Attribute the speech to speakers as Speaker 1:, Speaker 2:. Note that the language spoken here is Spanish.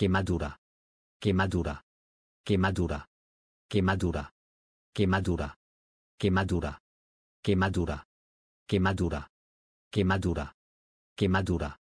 Speaker 1: quemadura, quemadura, quemadura, quemadura,
Speaker 2: quemadura, quemadura, quemadura, quemadura, quemadura, quemadura,